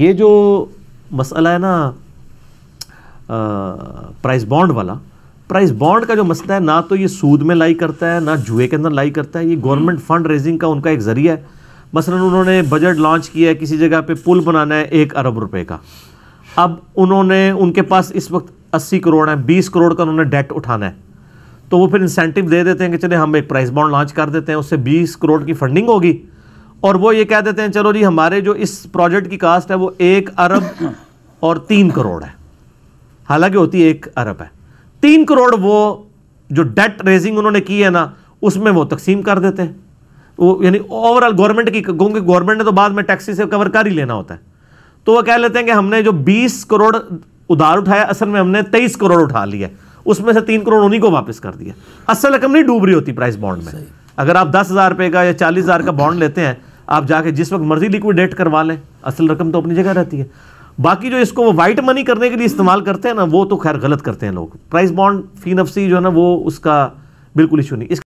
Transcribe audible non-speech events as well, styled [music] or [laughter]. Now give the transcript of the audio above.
ये जो मसला है ना प्राइस बॉन्ड वाला प्राइस बॉन्ड का जो मसला है ना तो ये सूद में लाई करता है ना जुए के अंदर लाई करता है ये गवर्नमेंट फंड रेजिंग का उनका एक ज़रिया है मसलन उन्होंने बजट लॉन्च किया है किसी जगह पे पुल बनाना है एक अरब रुपए का अब उन्होंने उनके पास इस वक्त अस्सी करोड़ है बीस करोड़ का उन्होंने डेट उठाना है तो वो फिर इंसेंटिव दे देते हैं कि चले हम एक प्राइस बॉन्ड लॉन्च कर देते हैं उससे बीस करोड़ की फंडिंग होगी और वो ये कह देते हैं चलो जी हमारे जो इस प्रोजेक्ट की कास्ट है वो एक अरब और तीन करोड़ है हालांकि होती है एक अरब है तीन करोड़ वो जो डेट रेजिंग उन्होंने की है ना उसमें वो तकसीम कर देते हैं वो यानी ओवरऑल गवर्नमेंट की क्योंकि गवर्नमेंट ने तो बाद में टैक्सी से कवर कर ही लेना होता है तो वो कह लेते हैं कि हमने जो 20 करोड़ उधार उठाया असल में हमने 23 करोड़ उठा लिया उसमें से तीन करोड़ उन्हीं को वापस कर दिया असल रकम नहीं डूब रही होती प्राइस बॉन्ड में अगर आप दस हज़ार रुपए का या चालीस हज़ार का बॉन्ड [clears throat] लेते हैं आप जाके जिस वक्त मर्जी लिक्विडेट करवा लें असल रकम तो अपनी जगह रहती है बाकी जो इसको वो वाइट मनी करने के लिए इस्तेमाल करते हैं ना वो तो खैर गलत करते हैं लोग प्राइस बॉन्ड फी नफसी जो है ना वो उसका बिल्कुल इशू नहीं